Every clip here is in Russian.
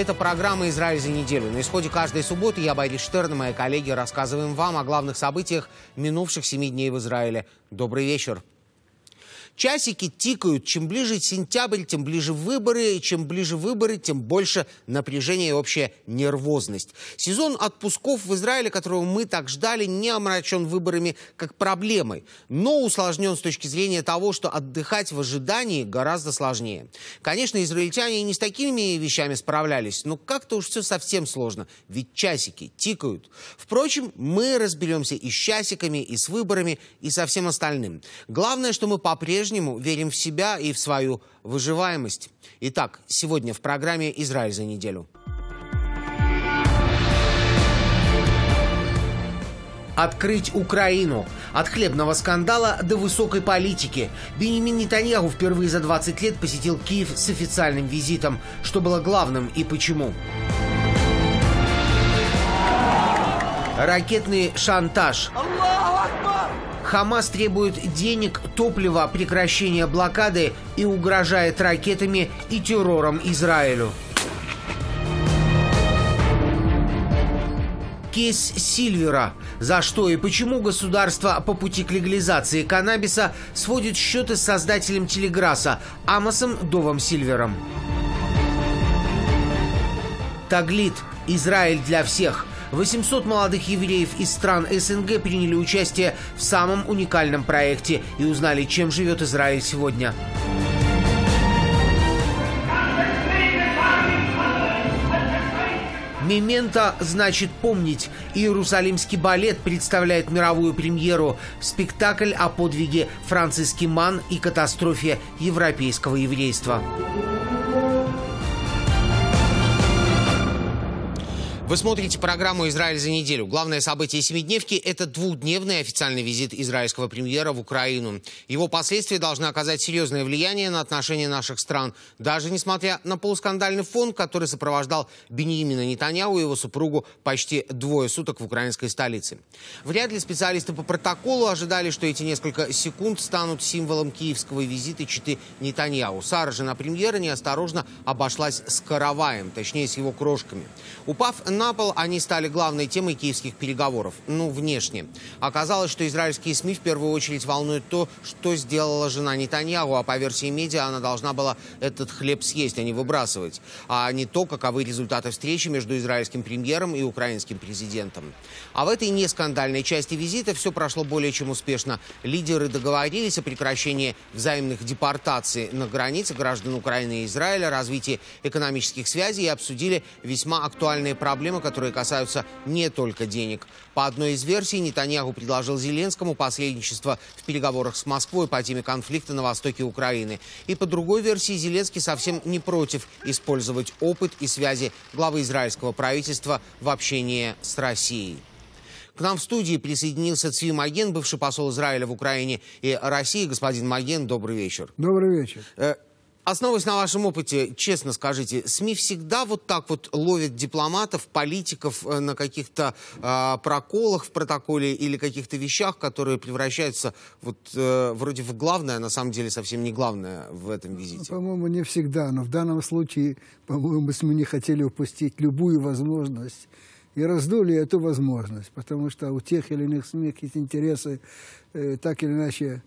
Это программа «Израиль за неделю». На исходе каждой субботы я, Байдиш Штерн, и мои коллеги рассказываем вам о главных событиях минувших семи дней в Израиле. Добрый вечер. Часики тикают. Чем ближе сентябрь, тем ближе выборы. И чем ближе выборы, тем больше напряжение и общая нервозность. Сезон отпусков в Израиле, которого мы так ждали, не омрачен выборами как проблемой. Но усложнен с точки зрения того, что отдыхать в ожидании гораздо сложнее. Конечно, израильтяне и не с такими вещами справлялись. Но как-то уж все совсем сложно. Ведь часики тикают. Впрочем, мы разберемся и с часиками, и с выборами, и со всем остальным. Главное, что мы по-прежнему по-прежнему верим в себя и в свою выживаемость. Итак, сегодня в программе «Израиль за неделю». открыть Украину. От хлебного скандала до высокой политики. Бенемин Нетаньяху впервые за 20 лет посетил Киев с официальным визитом. Что было главным и почему? Ракетный шантаж. Аллаху Акбар! Хамас требует денег, топлива, прекращения блокады и угрожает ракетами и террором Израилю. кейс Сильвера, за что и почему государство по пути к легализации каннабиса сводит счеты с создателем Телеграсса Амосом Довом Сильвером. Таглит. Израиль для всех. 800 молодых евреев из стран СНГ приняли участие в самом уникальном проекте и узнали, чем живет Израиль сегодня. «Мемента» значит «помнить». Иерусалимский балет представляет мировую премьеру. Спектакль о подвиге Франциски Ман и катастрофе европейского еврейства. Вы смотрите программу «Израиль за неделю». Главное событие «Семидневки» — это двухдневный официальный визит израильского премьера в Украину. Его последствия должны оказать серьезное влияние на отношения наших стран, даже несмотря на полускандальный фон, который сопровождал Беньямина Нетаньяу и его супругу почти двое суток в украинской столице. Вряд ли специалисты по протоколу ожидали, что эти несколько секунд станут символом киевского визита читы Нетаньяу. Сара, жена премьера, неосторожно обошлась с караваем, точнее, с его крошками. Упав на на пол, они стали главной темой киевских переговоров. Ну, внешне. Оказалось, что израильские СМИ в первую очередь волнуют то, что сделала жена Нетаньягу, а по версии медиа она должна была этот хлеб съесть, а не выбрасывать. А не то, каковы результаты встречи между израильским премьером и украинским президентом. А в этой нескандальной части визита все прошло более чем успешно. Лидеры договорились о прекращении взаимных депортаций на границе граждан Украины и Израиля, развитии экономических связей и обсудили весьма актуальные проблемы проблемы, которые касаются не только денег. По одной из версий, Нетаньягу предложил Зеленскому посредничество в переговорах с Москвой по теме конфликта на востоке Украины. И по другой версии, Зеленский совсем не против использовать опыт и связи главы израильского правительства в общении с Россией. К нам в студии присоединился Цви Маген, бывший посол Израиля в Украине и России. Господин Маген, добрый вечер. Добрый вечер. Э, Основываясь на вашем опыте, честно скажите, СМИ всегда вот так вот ловят дипломатов, политиков э, на каких-то э, проколах в протоколе или каких-то вещах, которые превращаются вот э, вроде в главное, а на самом деле совсем не главное в этом визите. Ну, по-моему, не всегда, но в данном случае, по-моему, СМИ не хотели упустить любую возможность и раздули эту возможность, потому что у тех или иных СМИ какие-то интересы э, так или иначе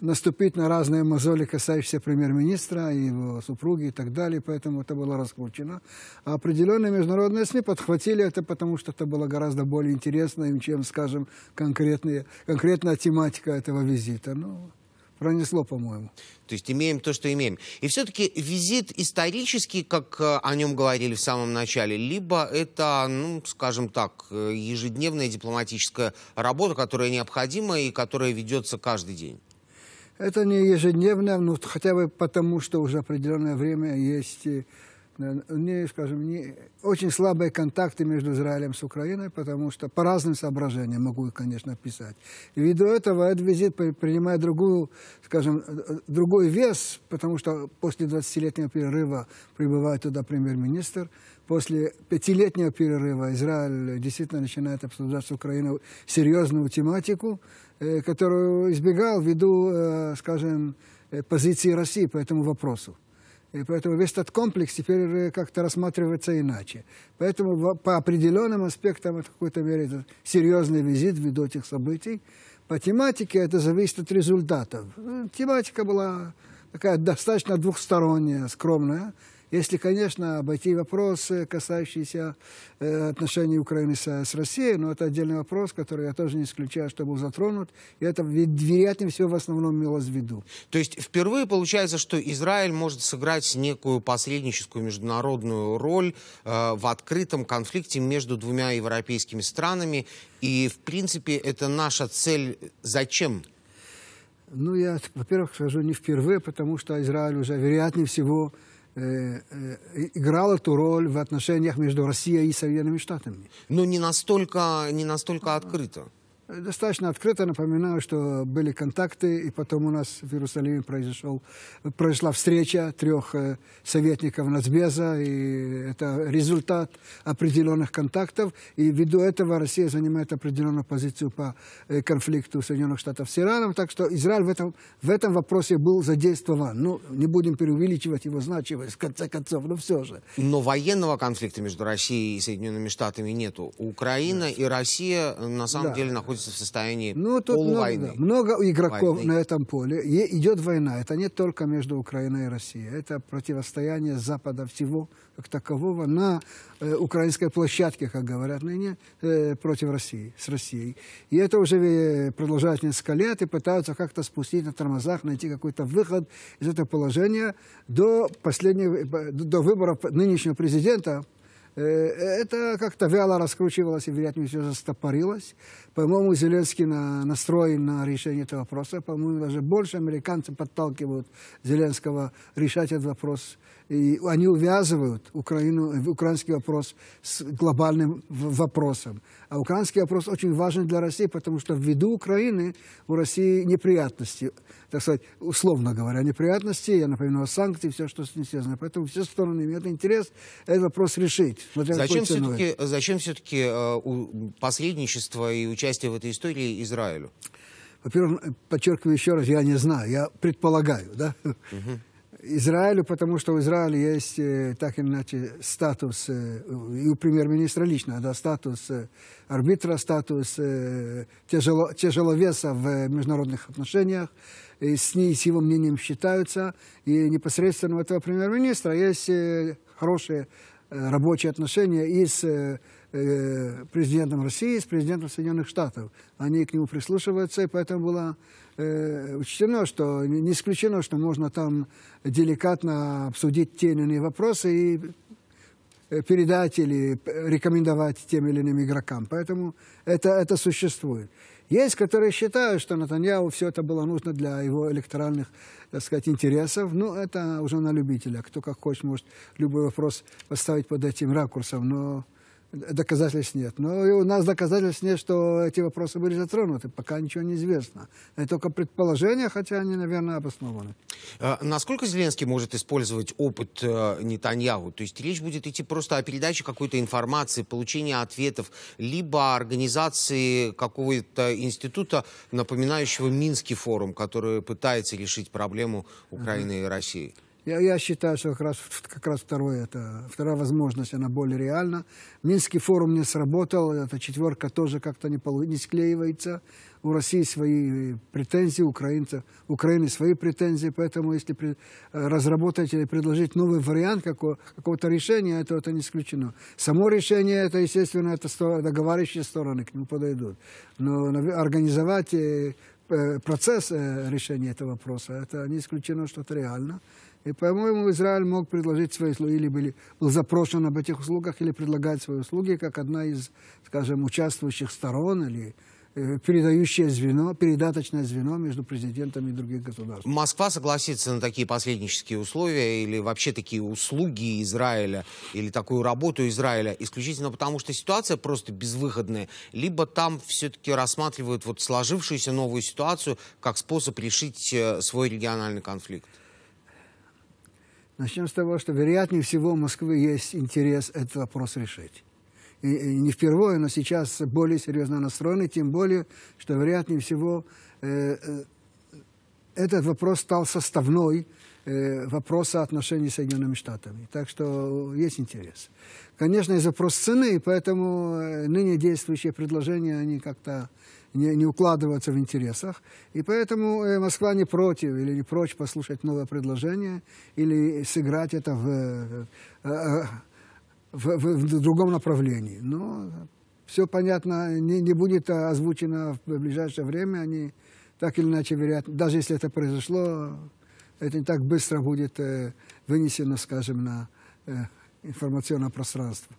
наступить на разные мозоли, касающиеся премьер-министра, его супруги и так далее, поэтому это было раскручено. А определенные международные СМИ подхватили это, потому что это было гораздо более интересно, чем, скажем, конкретные, конкретная тематика этого визита. Ну, пронесло, по-моему. То есть имеем то, что имеем. И все-таки визит исторический, как э, о нем говорили в самом начале, либо это, ну, скажем так, э, ежедневная дипломатическая работа, которая необходима и которая ведется каждый день. Это не ежедневно, но хотя бы потому, что уже определенное время есть э, не, скажем, не, очень слабые контакты между Израилем с Украиной, потому что по разным соображениям могу, конечно, писать. И ввиду этого этот визит принимает другую, скажем, э, э, другой вес, потому что после 20-летнего перерыва прибывает туда премьер-министр, после пятилетнего перерыва Израиль действительно начинает обсуждать с Украиной серьезную тематику, Э, которую избегал ввиду, э, скажем, э, позиции России по этому вопросу. И поэтому весь этот комплекс теперь как-то рассматривается иначе. Поэтому по определенным аспектам это в какой-то мере это серьезный визит ввиду этих событий. По тематике это зависит от результатов. Тематика была такая достаточно двухсторонняя, скромная. Если, конечно, обойти вопросы, касающиеся э, отношений Украины с, с Россией, но это отдельный вопрос, который я тоже не исключаю, что был затронут. И это, вероятнее всего, в основном имелось в виду. То есть впервые получается, что Израиль может сыграть некую посредническую международную роль э, в открытом конфликте между двумя европейскими странами. И, в принципе, это наша цель. Зачем? Ну, я, во-первых, скажу не впервые, потому что Израиль уже, вероятнее всего, Э, э, играл эту роль в отношениях между Россией и Соединенными Штатами. Но не настолько, не настолько открыто достаточно открыто напоминаю, что были контакты, и потом у нас в Иерусалиме произошел, произошла встреча трех э, советников Нацбеза, и это результат определенных контактов, и ввиду этого Россия занимает определенную позицию по э, конфликту Соединенных Штатов с Ираном, так что Израиль в этом, в этом вопросе был задействован. Ну, не будем преувеличивать его значимость, в конце концов, но все же. Но военного конфликта между Россией и Соединенными Штатами нету. Украина да. и Россия, э, на самом да. деле, находятся находится в состоянии ну, тут полувойны. Много, много игроков войны. на этом поле. И идет война. Это не только между Украиной и Россией. Это противостояние Запада всего как такового на э, украинской площадке, как говорят ныне, э, против России, с Россией. И это уже э, продолжает несколько лет и пытаются как-то спустить на тормозах, найти какой-то выход из этого положения до, последнего, э, до выборов нынешнего президента Э, это как-то вяло раскручивалось и, вероятно, все застопорилось. По-моему, Зеленский на, настроен на решение этого вопроса. По-моему, даже больше американцы подталкивают Зеленского решать этот вопрос и они увязывают Украину, э, украинский вопрос с глобальным вопросом. А украинский вопрос очень важен для России, потому что ввиду Украины у России неприятности, так сказать, условно говоря, неприятности, я напоминаю, санкции, все, что с ним связано. Поэтому все стороны имеют интерес этот вопрос решить. Зачем все-таки, зачем все-таки э, посредничество и участие в этой истории Израилю? Во-первых, подчеркиваю еще раз, я не знаю, я предполагаю, да? Угу. Израилю, потому что у Израиля есть э, так или иначе статус, э, и у премьер-министра лично, да, статус э, арбитра, статус тяжело, тяжеловеса в международных отношениях, и с, ней, с его мнением считаются, и непосредственно у этого премьер-министра есть хорошие рабочие отношения и с э, президентом России с президентом Соединенных Штатов. Они к нему прислушиваются, и поэтому было э, учтено, что не исключено, что можно там деликатно обсудить те или иные вопросы и э, передать или рекомендовать тем или иным игрокам. Поэтому это, это существует. Есть, которые считают, что Натаньяу все это было нужно для его электоральных, так сказать, интересов. Но ну, это уже на любителя. Кто как хочет, может любой вопрос поставить под этим ракурсом. Но доказательств нет. Но ну, у нас доказательств нет, что эти вопросы были затронуты. Пока ничего не известно. Это только предположения, хотя они, наверное, обоснованы. А насколько Зеленский может использовать опыт э, То есть речь будет идти просто о передаче какой-то информации, получении ответов, либо организации какого-то института, напоминающего Минский форум, который пытается решить проблему Украины и России? Я, я считаю, что как раз, как раз второе, это, вторая возможность, она более реальна. Минский форум не сработал, эта четверка тоже как-то не, не склеивается. У России свои претензии, у Украины свои претензии, поэтому если при, э, разработать или предложить новый вариант какого, какого-то решения, это, это не исключено. Само решение, это, естественно, это договаривающие стороны к нему подойдут. Но организовать э, э, процесс решения этого вопроса, это не исключено, что это реально. И, по-моему, Израиль мог предложить свои услуги, или были, был запрошен об этих услугах, или предлагать свои услуги, как одна из, скажем, участвующих сторон, или э, передающее звено, передаточное звено между президентами и других государств. Москва согласится на такие посреднические условия или вообще такие услуги Израиля или такую работу Израиля исключительно потому, что ситуация просто безвыходная, либо там все-таки рассматривают вот сложившуюся новую ситуацию как способ решить э, свой региональный конфликт? Начнем с того, что, вероятнее всего, у Москвы есть интерес этот вопрос решить. И, не впервые, но сейчас более серьезно настроены, тем более, что, вероятнее всего, э, э, этот вопрос стал составной э, вопроса отношений с Соединенными Штатами. Так что есть интерес. Конечно, есть вопрос цены, поэтому э, ныне действующие предложения, они как-то не, не укладываться в интересах. И поэтому э, Москва не против или не прочь послушать новое предложение или сыграть это в, э, э, в, в, в другом направлении. Но все понятно, не, не будет озвучено в ближайшее время. Они так или иначе, верят даже если это произошло, это не так быстро будет вынесено, скажем, на информационное пространство.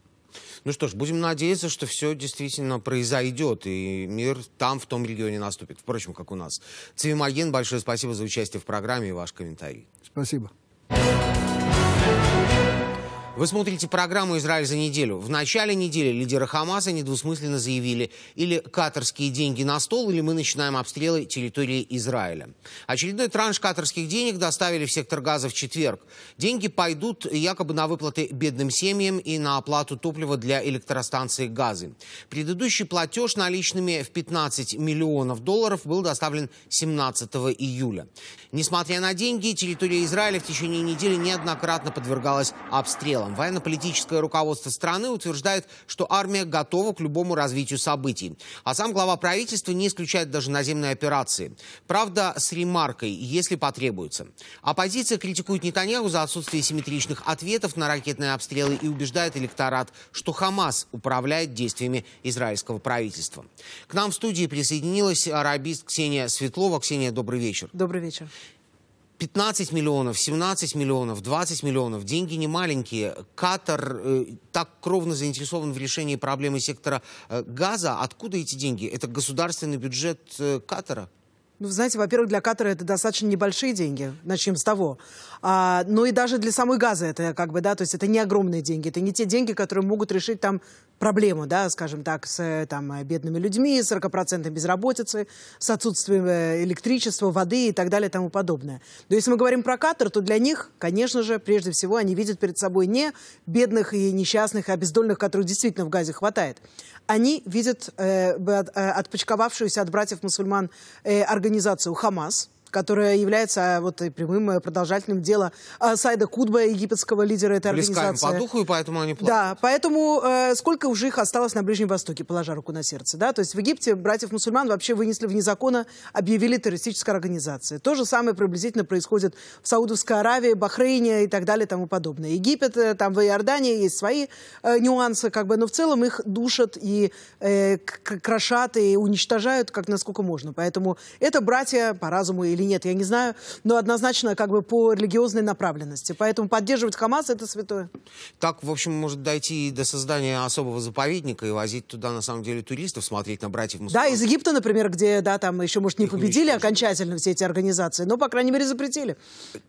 Ну что ж, будем надеяться, что все действительно произойдет, и мир там, в том регионе наступит. Впрочем, как у нас. Цивимаген, большое спасибо за участие в программе и ваш комментарий. Спасибо. Вы смотрите программу «Израиль за неделю». В начале недели лидеры Хамаса недвусмысленно заявили или катарские деньги на стол, или мы начинаем обстрелы территории Израиля. Очередной транш катарских денег доставили в сектор газа в четверг. Деньги пойдут якобы на выплаты бедным семьям и на оплату топлива для электростанции газы. Предыдущий платеж наличными в 15 миллионов долларов был доставлен 17 июля. Несмотря на деньги, территория Израиля в течение недели неоднократно подвергалась обстрелам целом военно-политическое руководство страны утверждает, что армия готова к любому развитию событий. А сам глава правительства не исключает даже наземные операции. Правда, с ремаркой, если потребуется. Оппозиция критикует Нетаньяху за отсутствие симметричных ответов на ракетные обстрелы и убеждает электорат, что Хамас управляет действиями израильского правительства. К нам в студии присоединилась арабист Ксения Светлова. Ксения, добрый вечер. Добрый вечер. 15 миллионов, 17 миллионов, 20 миллионов. Деньги не маленькие. Катар э, так кровно заинтересован в решении проблемы сектора э, газа. Откуда эти деньги? Это государственный бюджет э, Катара? Ну, знаете, во-первых, для Катара это достаточно небольшие деньги. Начнем с того. А, но ну и даже для самой газа это как бы, да, то есть это не огромные деньги, это не те деньги, которые могут решить там проблему, да, скажем так, с э, там, э, бедными людьми, 40% безработицы, с отсутствием э, электричества, воды и так далее и тому подобное. Но если мы говорим про Катар, то для них, конечно же, прежде всего они видят перед собой не бедных и несчастных, а бездольных, которых действительно в газе хватает. Они видят э, отпочковавшуюся от братьев-мусульман э, организацию «Хамас», которая является а, вот прямым э, продолжателем дела а, Сайда Кудба, египетского лидера этой Близка организации. по духу, и поэтому они плачут. Да, поэтому э, сколько уже их осталось на Ближнем Востоке, положа руку на сердце, да? То есть в Египте братьев-мусульман вообще вынесли вне закона, объявили террористической организацией. То же самое приблизительно происходит в Саудовской Аравии, Бахрейне и так далее, тому подобное. Египет, э, там в Иордании есть свои э, нюансы, как бы, но в целом их душат и э, крошат, и уничтожают, как насколько можно. Поэтому это братья по разуму или или нет, я не знаю, но однозначно как бы по религиозной направленности. Поэтому поддерживать Хамас это святое. Так, в общем, может дойти и до создания особого заповедника и возить туда на самом деле туристов, смотреть на братьев мусульман. Да, из Египта, например, где, да, там еще, может, не Их победили уничтожили. окончательно все эти организации, но, по крайней мере, запретили.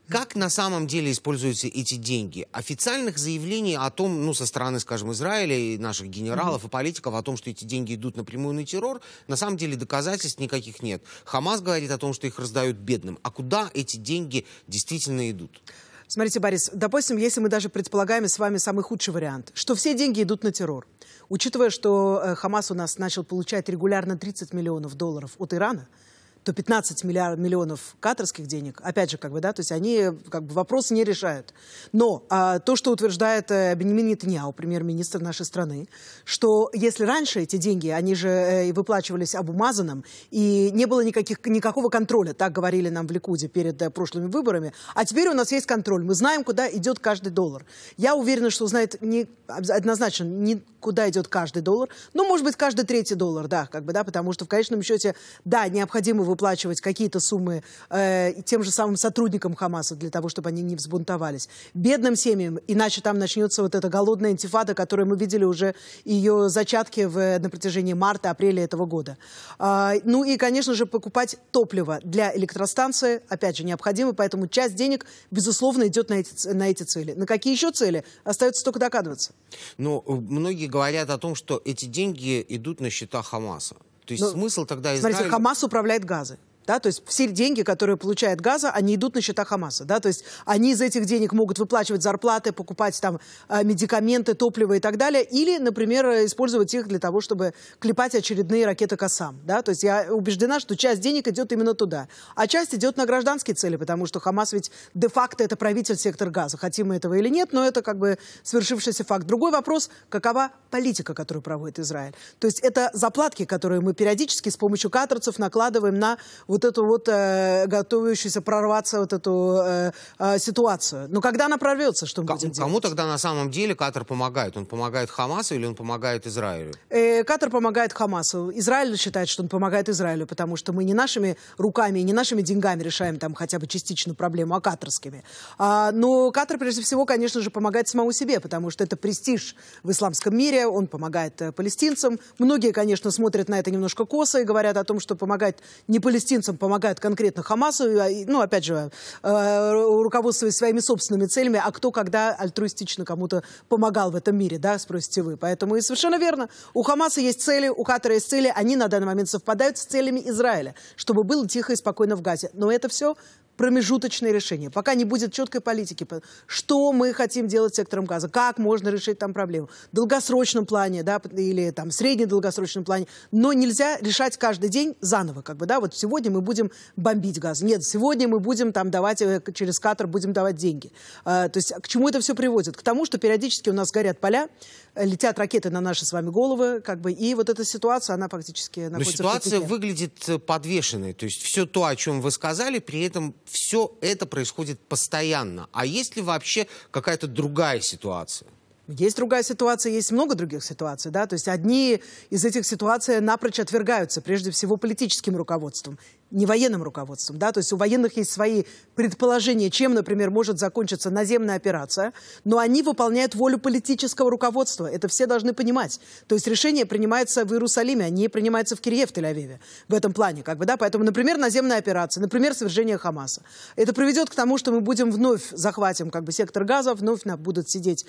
Как на самом деле используются эти деньги? Официальных заявлений о том, ну, со стороны, скажем, Израиля и наших генералов mm-hmm. и политиков о том, что эти деньги идут напрямую на террор, на самом деле доказательств никаких нет. Хамас говорит о том, что их раздают бедным, а куда эти деньги действительно идут? Смотрите, Борис, допустим, если мы даже предполагаем с вами самый худший вариант, что все деньги идут на террор. Учитывая, что э, Хамас у нас начал получать регулярно 30 миллионов долларов от Ирана – то 15 миллиард, миллионов катарских денег, опять же, как бы, да, то есть они как бы вопросы не решают. Но а, то, что утверждает э, Бенемин Нетаньяу, премьер-министр нашей страны, что если раньше эти деньги, они же э, выплачивались обумазанным, и не было никаких, никакого контроля, так говорили нам в Ликуде перед э, прошлыми выборами, а теперь у нас есть контроль, мы знаем, куда идет каждый доллар. Я уверена, что знает не, однозначно не куда идет каждый доллар. Ну, может быть, каждый третий доллар, да, как бы, да, потому что в конечном счете, да, необходимо выплачивать какие-то суммы э, тем же самым сотрудникам Хамаса для того, чтобы они не взбунтовались. Бедным семьям, иначе там начнется вот эта голодная интифада, которую мы видели уже ее зачатки в, на протяжении марта-апреля этого года. Э, ну и, конечно же, покупать топливо для электростанции, опять же, необходимо, поэтому часть денег, безусловно, идет на эти, на эти цели. На какие еще цели? Остается только докладываться. Ну, многие говорят о том, что эти деньги идут на счета Хамаса. То есть ну, смысл тогда Израиля... Смотрите, Хамас управляет Газы да, то есть все деньги, которые получает Газа, они идут на счета Хамаса, да, то есть они из этих денег могут выплачивать зарплаты, покупать там э, медикаменты, топливо и так далее, или, например, использовать их для того, чтобы клепать очередные ракеты Касам, да, то есть я убеждена, что часть денег идет именно туда, а часть идет на гражданские цели, потому что Хамас ведь де-факто это правитель сектора Газа, хотим мы этого или нет, но это как бы свершившийся факт. Другой вопрос, какова политика, которую проводит Израиль, то есть это заплатки, которые мы периодически с помощью катарцев накладываем на вот эту вот э, готовящуюся прорваться вот эту э, э, ситуацию. Но ну, когда она прорвется, что мы К- будем делать? Кому тогда на самом деле Катар помогает? Он помогает Хамасу или он помогает Израилю? Э, Катар помогает Хамасу. Израиль считает, что он помогает Израилю, потому что мы не нашими руками, не нашими деньгами решаем там хотя бы частично проблему, а катарскими. А, но Катар, прежде всего, конечно же, помогает самому себе, потому что это престиж в исламском мире, он помогает э, палестинцам. Многие, конечно, смотрят на это немножко косо и говорят о том, что помогать не палестинцам, палестинцам помогают конкретно Хамасу, а, ну, опять же, э, руководствуясь своими собственными целями, а кто когда альтруистично кому-то помогал в этом мире, да, спросите вы. Поэтому и совершенно верно, у Хамаса есть цели, у Катара есть цели, они на данный момент совпадают с целями Израиля, чтобы было тихо и спокойно в Газе. Но это все промежуточные решения, пока не будет четкой политики, что мы хотим делать с сектором газа, как можно решить там проблему. В долгосрочном плане, да, или там среднедолгосрочном плане, но нельзя решать каждый день заново, как бы, да, вот сегодня мы будем бомбить газ, нет, сегодня мы будем там давать, э, через Катар будем давать деньги. А, то есть а к чему это все приводит? К тому, что периодически у нас горят поля, летят ракеты на наши с вами головы, как бы, и вот эта ситуация, она фактически находится Но ситуация в выглядит э, подвешенной, то есть все то, о чем вы сказали, при этом все это происходит постоянно. А есть ли вообще какая-то другая ситуация? Есть другая ситуация, есть много других ситуаций, да, то есть одни из этих ситуаций напрочь отвергаются, прежде всего политическим руководством не военным руководством, да, то есть у военных есть свои предположения, чем, например, может закончиться наземная операция, но они выполняют волю политического руководства, это все должны понимать. То есть решение принимается в Иерусалиме, а не принимается в Кирье, в Тель-Авиве, в этом плане, как бы, да, поэтому, например, наземная операция, например, свержение Хамаса. Это приведет к тому, что мы будем вновь захватим, как бы, сектор газа, вновь на будут сидеть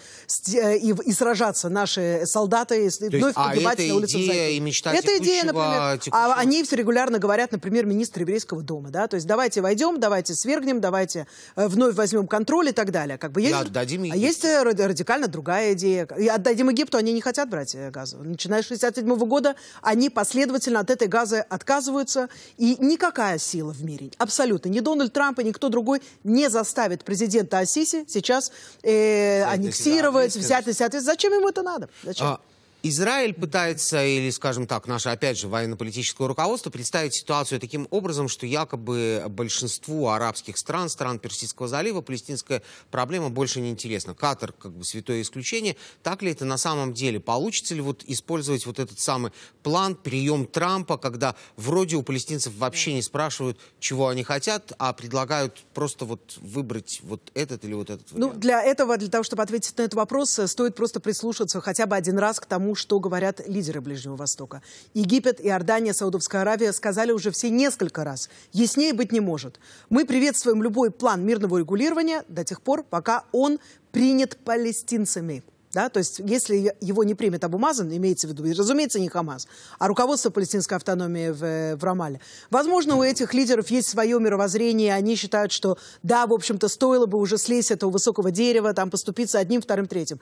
э, и, и сражаться наши солдаты, и То вновь есть, а погибать а это на улицах. Идея и мечта это идея, например. А текущего... А они все регулярно говорят, например, министр руководство дома, да, то есть давайте войдем, давайте свергнем, давайте э, вновь возьмем контроль и так далее. Как бы есть, отдадим а есть э, радикально другая идея. И отдадим Египту, они не хотят брать э, газу. Начиная с 67 -го года они последовательно от этой газы отказываются, и никакая сила в мире, абсолютно, ни Дональд Трамп и никто другой не заставит президента Асиси сейчас э, аннексировать, взять на себя ответственность. Зачем ему это надо? Зачем? А... Израиль пытается, или, скажем так, наше, опять же, военно-политическое руководство представить ситуацию таким образом, что якобы большинству арабских стран, стран Персидского залива, палестинская проблема больше не интересна. Катар как бы святое исключение. Так ли это на самом деле? Получится ли вот использовать вот этот самый план, прием Трампа, когда вроде у палестинцев вообще не спрашивают, чего они хотят, а предлагают просто вот выбрать вот этот или вот этот ну, вариант? Ну, для этого, для того, чтобы ответить на этот вопрос, стоит просто прислушаться хотя бы один раз к тому, что говорят лидеры Ближнего Востока. Египет, Иордания, Саудовская Аравия сказали уже все несколько раз. Яснее быть не может. Мы приветствуем любой план мирного регулирования до тех пор, пока он принят палестинцами. Да, то есть, если его не примет Абумазан, имеется в виду, разумеется, не Хамас, а руководство палестинской автономии в, э, в Рамале. Возможно, у этих лидеров есть свое мировоззрение, они считают, что да, в общем-то, стоило бы уже слезть этого высокого дерева, там поступиться одним, вторым, третьим.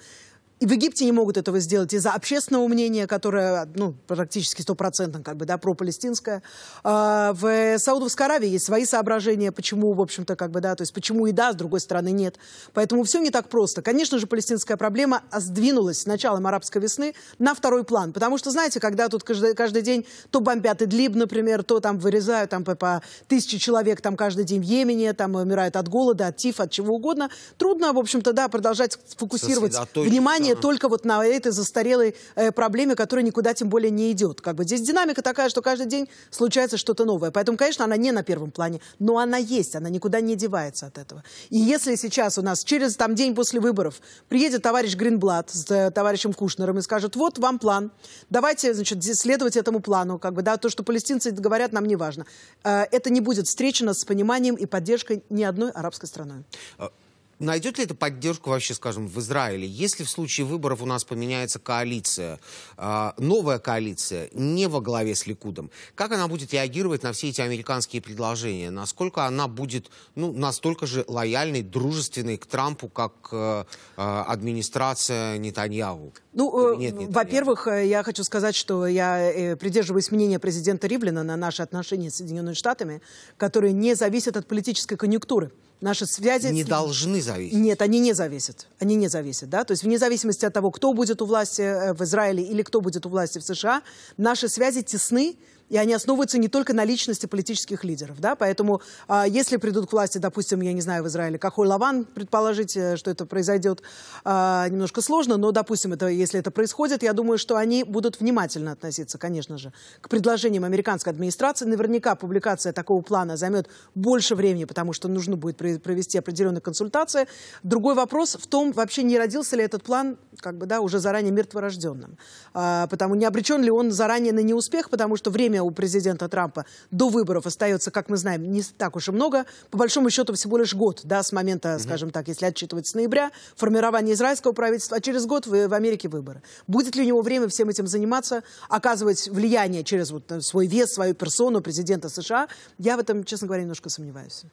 И в Египте не могут этого сделать из-за общественного мнения, которое ну, практически стопроцентно как бы, да, пропалестинское. А в Саудовской Аравии есть свои соображения, почему, в общем-то, как бы, да, то есть почему и да, с другой стороны нет. Поэтому все не так просто. Конечно же, палестинская проблема а, сдвинулась с началом арабской весны на второй план. Потому что, знаете, когда тут каждый, каждый день то бомбят Идлиб, например, то там вырезают там, по, по тысяче человек там каждый день в Йемене, там умирают от голода, от тифа, от чего угодно, трудно, в общем-то, да, продолжать фокусировать внимание внимание только вот на этой застарелой э, проблеме, которая никуда тем более не идет. Как бы здесь динамика такая, что каждый день случается что-то новое. Поэтому, конечно, она не на первом плане, но она есть, она никуда не девается от этого. И если сейчас у нас через там день после выборов приедет товарищ Гринблат с э, товарищем Кушнером и скажет, вот вам план, давайте, значит, следовать этому плану, как бы, да, то, что палестинцы говорят, нам не важно. Э, это не будет встречено с пониманием и поддержкой ни одной арабской страны. А, Найдет ли это поддержку вообще, скажем, в Израиле? Если в случае выборов у нас поменяется коалиция, а, новая коалиция, не во главе с Ликудом, как она будет реагировать на все эти американские предложения? Насколько она будет ну, настолько же лояльной, дружественной к Трампу, как э, э, администрация Нетаньяу? Ну, э, во-первых, э, я хочу сказать, что я э, придерживаюсь мнения президента Ривлина на наши отношения с Соединенными Штатами, которые не зависят от политической конъюнктуры наши связи... Не должны зависеть. Нет, они не зависят. Они не зависят, да? То есть вне зависимости от того, кто будет у власти в Израиле или кто будет у власти в США, наши связи тесны и они основываются не только на личности политических лидеров, да, поэтому э, если придут к власти, допустим, я не знаю, в Израиле, Кахоль Лаван, предположить, э, что это произойдет, э, немножко сложно, но, допустим, это, если это происходит, я думаю, что они будут внимательно относиться, конечно же, к предложениям американской администрации. Наверняка публикация такого плана займет больше времени, потому что нужно будет провести определенные консультации. Другой вопрос в том, вообще не родился ли этот план, как бы, да, уже заранее мертворожденным, э, потому не обречен ли он заранее на неуспех, потому что время время у президента Трампа до выборов остается, как мы знаем, не так уж и много. По большому счету всего лишь год, да, с момента, скажем так, если отчитывать с ноября, формирования израильского правительства, а через год в, в Америке выборы. Будет ли у него время всем этим заниматься, оказывать влияние через вот э, свой вес, свою персону президента США? Я в этом, честно говоря, немножко сомневаюсь.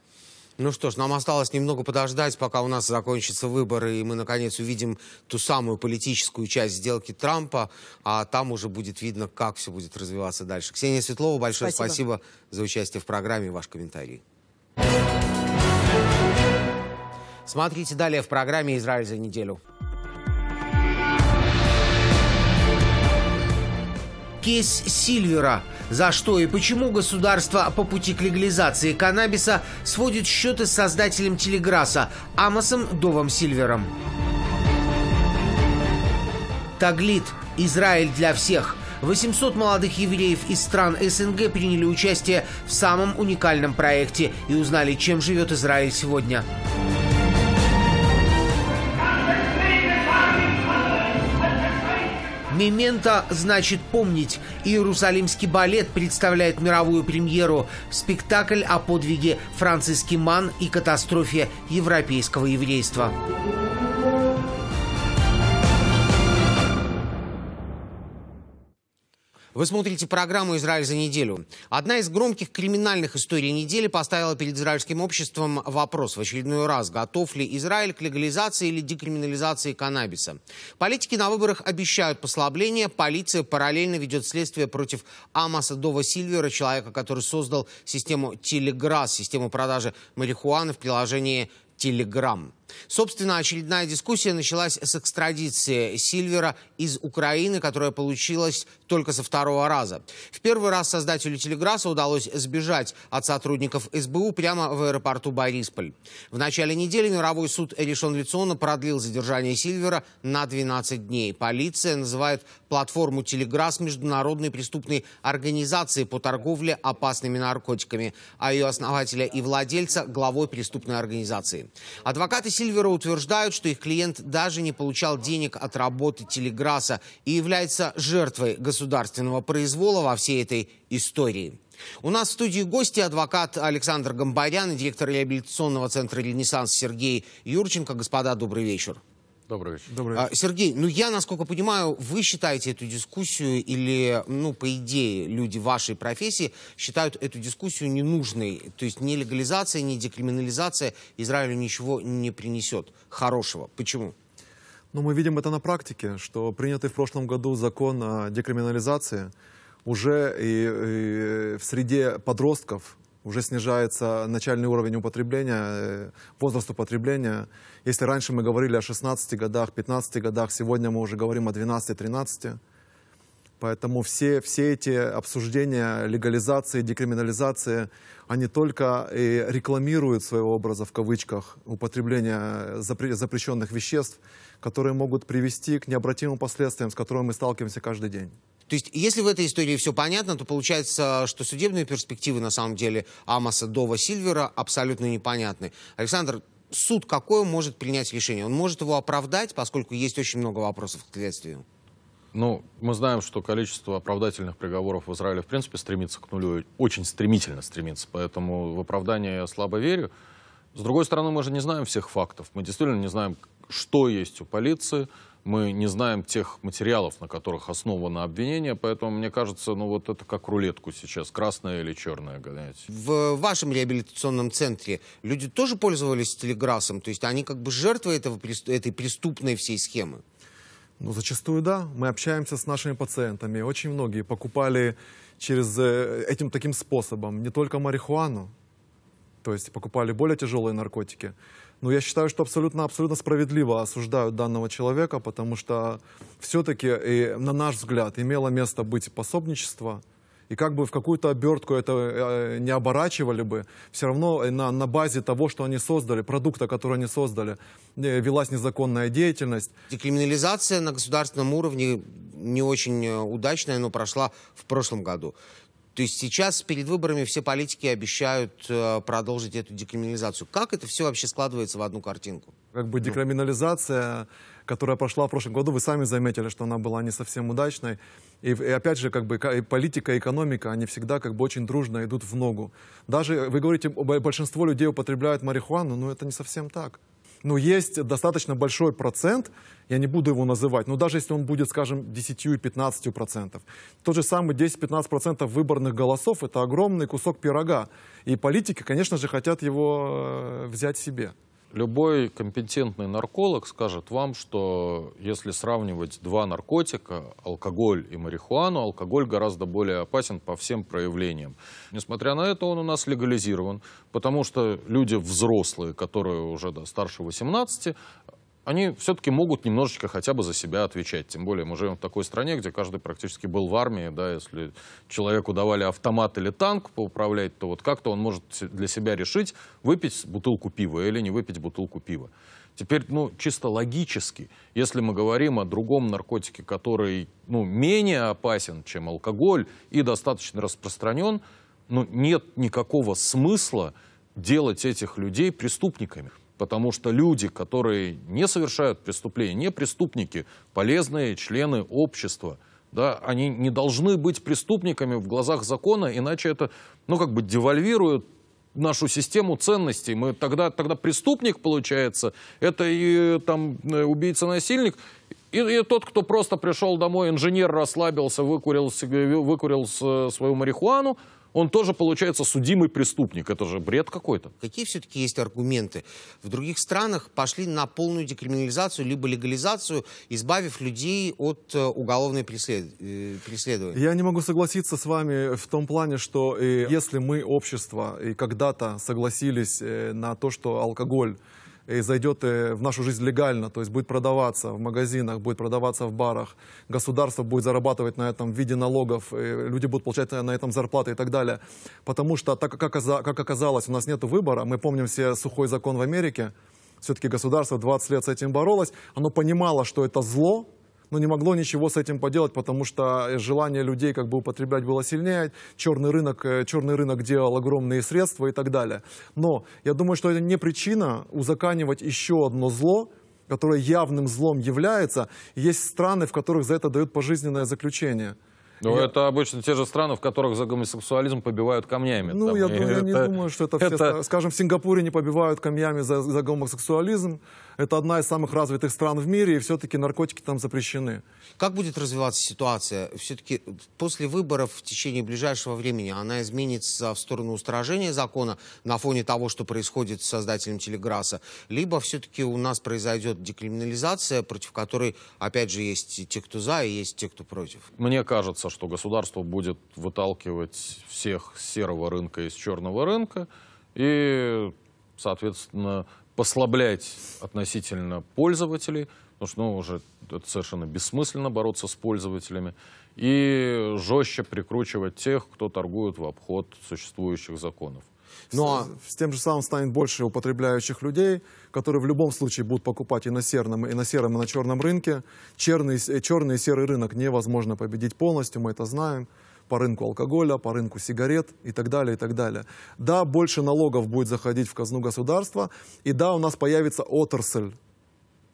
Ну что ж, нам осталось немного подождать, пока у нас закончатся выборы, и мы, наконец, увидим ту самую политическую часть сделки Трампа, а там уже будет видно, как все будет развиваться дальше. Ксения Светлова, большое спасибо, спасибо за участие в программе и ваш комментарий. Смотрите далее в программе «Израиль за неделю». Кейс Сильвера – за что и почему государство по пути к легализации каннабиса сводит счеты с создателем телеграсса Амосом Довом Сильвером. Таглит. Израиль для всех. 800 молодых евреев из стран СНГ приняли участие в самом уникальном проекте и узнали, чем живет Израиль сегодня. «Мементо» значит «помнить». Иерусалимский балет представляет мировую премьеру спектакль о подвиге Франциски Ман и катастрофе европейского еврейства. Вы смотрите программу «Израиль за неделю». Одна из громких криминальных историй недели поставила перед израильским обществом вопрос в очередной раз, готов ли Израиль к легализации или декриминализации каннабиса. Политики на выборах обещают послабление, полиция параллельно ведет следствие против Амаса Дова Сильвера, человека, который создал систему Телеграсс, систему продажи марихуаны в приложении Телеграм. Собственно, очередная дискуссия началась с экстрадиции Сильвера из Украины, которая получилась только со второго раза. В первый раз создателю «Телеграсса» удалось сбежать от сотрудников СБУ прямо в аэропорту Борисполь. В начале недели мировой суд Эришон решенляционно продлил задержание Сильвера на 12 дней. Полиция называет платформу «Телеграсс» международной преступной организацией по торговле опасными наркотиками, а ее основателя и владельца – главой преступной организации. Адвокаты Сильвера утверждают, что их клиент даже не получал денег от работы Телеграса и является жертвой государственного произвола во всей этой истории. У нас в студии гости адвокат Александр Гамбарян и директор реабилитационного центра «Ренессанс» Сергей Юрченко. Господа, добрый вечер. Добрый вечер. Добрый а, вечер. А, Сергей, ну я, насколько понимаю, вы считаете эту дискуссию или, ну, по идее, люди вашей профессии считают эту дискуссию ненужной. То есть ни легализация, ни декриминализация Израилю ничего не принесет хорошего. Почему? Ну, мы видим это на практике, что принятый в прошлом году закон о декриминализации уже и, и в среде подростков уже снижается начальный уровень употребления, э, возраст употребления. Если раньше мы говорили о 16 годах, 15 годах, сегодня мы уже говорим о 12-13. Поэтому все, все эти обсуждения легализации, декриминализации, они только и э, рекламируют своего образа, в кавычках, употребление э, запрещенных веществ, которые могут привести к необратимым последствиям, с которыми мы сталкиваемся каждый день. То есть, если в этой истории все понятно, то получается, что судебные перспективы, на самом деле, Амаса Дова Сильвера абсолютно непонятны. Александр, суд какое может принять решение? Он может его оправдать, поскольку есть очень много вопросов к следствию? Ну, мы знаем, что количество оправдательных приговоров в Израиле, в принципе, стремится к нулю, очень стремительно стремится, поэтому в оправдание я слабо верю. С другой стороны, мы же не знаем всех фактов, мы действительно не знаем, что есть у полиции, мы не знаем тех материалов, на которых основано обвинение, поэтому, мне кажется, ну вот это как рулетку сейчас, красная или черная, гонять. В вашем реабилитационном центре люди тоже пользовались телеграфом, То есть они как бы жертвы этого, этой преступной всей схемы? Ну, зачастую да. Мы общаемся с нашими пациентами. Очень многие покупали через э, этим таким способом не только марихуану, то есть покупали более тяжелые наркотики, но я считаю, что абсолютно, абсолютно справедливо осуждают данного человека, потому что все-таки, и на наш взгляд, имело место быть пособничество, и как бы в какую-то обертку это э, не оборачивали бы, все равно э, на, на базе того, что они создали, продукта, который они создали, э, велась незаконная деятельность. Декриминализация на государственном уровне не очень удачная, но прошла в прошлом году. То есть сейчас перед выборами все политики обещают э, продолжить эту декриминализацию. Как это все вообще складывается в одну картинку? Как бы ну. декриминализация, которая прошла в прошлом году, вы сами заметили, что она была не совсем удачной. И, и опять же, как бы и политика, и экономика, они всегда как бы очень дружно идут в ногу. Даже вы говорите, большинство людей употребляют марихуану, но это не совсем так но есть достаточно большой процент, я не буду его называть, но даже если он будет, скажем, 10-15%, тот же самый 10-15% выборных голосов – это огромный кусок пирога. И политики, конечно же, хотят его э, взять себе любой компетентный нарколог скажет вам, что если сравнивать два наркотика, алкоголь и марихуану, алкоголь гораздо более опасен по всем проявлениям. Несмотря на это, он у нас легализирован, потому что люди взрослые, которые уже да, старше 18, они все-таки могут немножечко хотя бы за себя отвечать. Тем более мы живем в такой стране, где каждый практически был в армии. Да, если человеку давали автомат или танк поуправлять, то вот как-то он может для себя решить, выпить бутылку пива или не выпить бутылку пива. Теперь, ну, чисто логически, если мы говорим о другом наркотике, который, ну, менее опасен, чем алкоголь и достаточно распространен, ну, нет никакого смысла делать этих людей преступниками. Потому что люди, которые не совершают преступления, не преступники, полезные члены общества, да, они не должны быть преступниками в глазах закона, иначе это, ну, как бы девальвирует нашу систему ценностей. Мы тогда, тогда преступник, получается, это и там э, убийца-насильник, и, и тот, кто просто пришел домой, инженер расслабился, выкурил, выкурил э, свою марихуану, он тоже, получается, судимый преступник. Это же бред какой-то. Какие все-таки есть аргументы? В других странах пошли на полную декриминализацию, либо легализацию, избавив людей от э, уголовной преслед... Э, преследования. Я не могу согласиться с вами в том плане, что э, если мы, общество, и когда-то согласились на то, что алкоголь и зайдет э, в нашу жизнь легально, то есть будет продаваться в магазинах, будет продаваться в барах, государство будет зарабатывать на этом в виде налогов, люди будут получать на этом зарплаты и так далее. Потому что, так как, как оказалось, у нас нет выбора, мы помним все сухой закон в Америке, все-таки государство 20 лет с этим боролось, оно понимало, что это зло, но не могло ничего с этим поделать, потому что э, желание людей как бы употреблять было сильнее, черный рынок, э, черный рынок делал огромные средства и так далее. Но я думаю, что это не причина узаканивать еще одно зло, которое явным злом является. Есть страны, в которых за это дают пожизненное заключение. Ну, я... это обычно те же страны, в которых за гомосексуализм побивают камнями. Ну, там, я, думаю, это... я не думаю, что это, это все... Скажем, в Сингапуре не побивают камнями за, за гомосексуализм это одна из самых развитых стран в мире, и все-таки наркотики там запрещены. Как будет развиваться ситуация? Все-таки после выборов в течение ближайшего времени она изменится в сторону устражения закона на фоне того, что происходит с создателем телеграсса, либо все-таки у нас произойдет декриминализация, против которой, опять же, есть те, кто за, и есть те, кто против. Мне кажется, что государство будет выталкивать всех с серого рынка и с черного рынка, и, соответственно, послаблять относительно пользователей, потому что ну, уже это совершенно бессмысленно бороться с пользователями, и жестче прикручивать тех, кто торгует в обход существующих законов. Но ну, с, а с тем же самым станет больше употребляющих людей, которые в любом случае будут покупать и на серном, и на, сером, и на черном рынке. Черный, э, черный и серый рынок невозможно победить полностью, мы это знаем по рынку алкоголя, по рынку сигарет и так далее, и так далее. Да, больше налогов будет заходить в казну государства, и да, у нас появится отрасль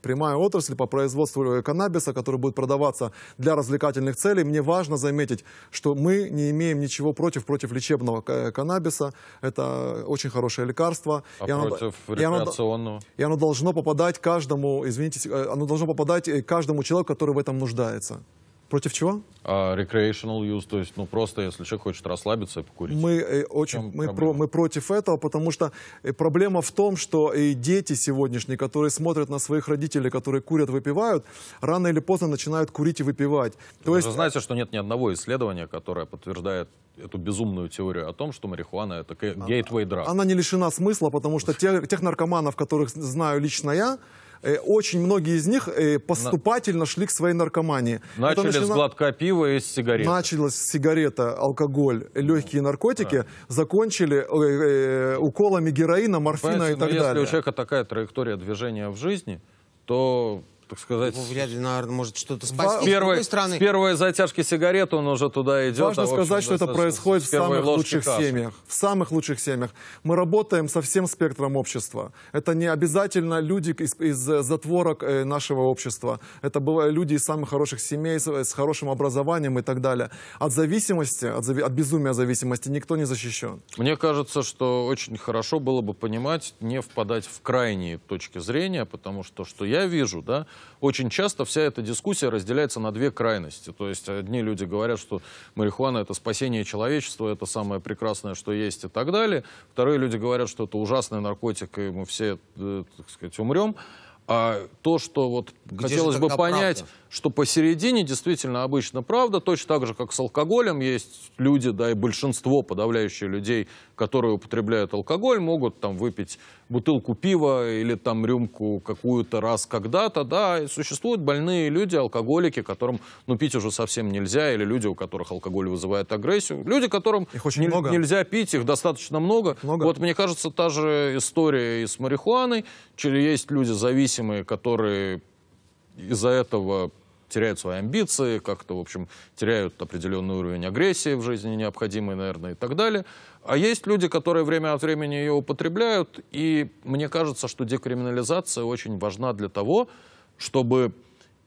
прямая отрасль по производству каннабиса, который будет продаваться для развлекательных целей. Мне важно заметить, что мы не имеем ничего против, против лечебного э, каннабиса. Это очень хорошее лекарство. А и против рекреационного? И оно, и оно должно попадать каждому, извините, э, оно должно попадать э, каждому человеку, который в этом нуждается. Против чего? А, recreational use, то есть, ну, просто если человек хочет расслабиться и покурить. Мы э, очень, мы, про, мы против этого, потому что э, проблема в том, что и дети сегодняшние, которые смотрят на своих родителей, которые курят, выпивают, рано или поздно начинают курить и выпивать. То Вы есть... же э, знаете, что нет ни одного исследования, которое подтверждает эту безумную теорию о том, что марихуана это gateway drug. Она не лишена смысла, потому что тех, тех наркоманов, которых знаю лично я, Э, очень многие из них э, поступательно шли к своей наркомании. Начали Это с глотка пива и с сигарет. Началась сигарета, алкоголь, легкие наркотики, да. закончили э, уколами героина, морфина Понимаете, и так если далее. Если у человека такая траектория движения в жизни, то так сказать... вряд ли, наверное, может что-то спасти. С с, стороны... первой затяжки сигарет он уже туда идет. А, Важно а сказать, общем, что это происходит в самых лучших каши. семьях. В самых лучших семьях. Мы работаем со всем спектром общества. Это не обязательно люди из, из э, затворок э, нашего общества. Это бывают люди из самых хороших семей, с, с хорошим образованием и так далее. От зависимости, от, зави... от безумия зависимости никто не защищен. Мне кажется, что очень хорошо было бы понимать, не впадать в крайние точки зрения, потому что, что я вижу, да, очень часто вся эта дискуссия разделяется на две крайности. То есть одни люди говорят, что марихуана это спасение человечества, это самое прекрасное, что есть и так далее. Вторые люди говорят, что это ужасный наркотик, и мы все, э, так сказать, умрем. А то, что вот Где хотелось бы понять, правда? что посередине действительно обычно правда, точно так же, как с алкоголем, есть люди, да, и большинство подавляющее людей, которые употребляют алкоголь, могут там выпить бутылку пива или там рюмку какую-то раз когда-то, да, и существуют больные люди, алкоголики, которым, ну, пить уже совсем нельзя, или люди, у которых алкоголь вызывает агрессию, люди, которым их очень много. нельзя пить, их достаточно много. много. Вот, мне кажется, та же история и с марихуаной, есть люди зависимые зависимые, которые из-за этого теряют свои амбиции, как-то, в общем, теряют определенный уровень агрессии в жизни необходимый, наверное, и так далее. А есть люди, которые время от времени ее употребляют, и мне кажется, что декриминализация очень важна для того, чтобы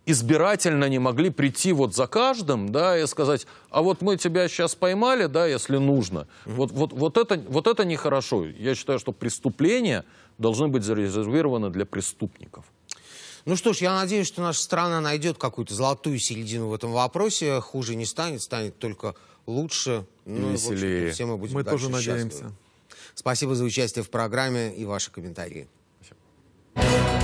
избирательно не могли прийти вот за каждым, да, и сказать, а вот мы тебя сейчас поймали, да, если нужно. Вот, вот, вот, это, вот это нехорошо. Я считаю, что преступление должны быть зарезервированы для преступников. Ну что ж, я надеюсь, что наша страна найдет какую-то золотую середину в этом вопросе. Хуже не станет, станет только лучше. Ну, Веселее. все мы будем мы тоже надеемся. Счастливы. Спасибо за участие в программе и ваши комментарии. Спасибо.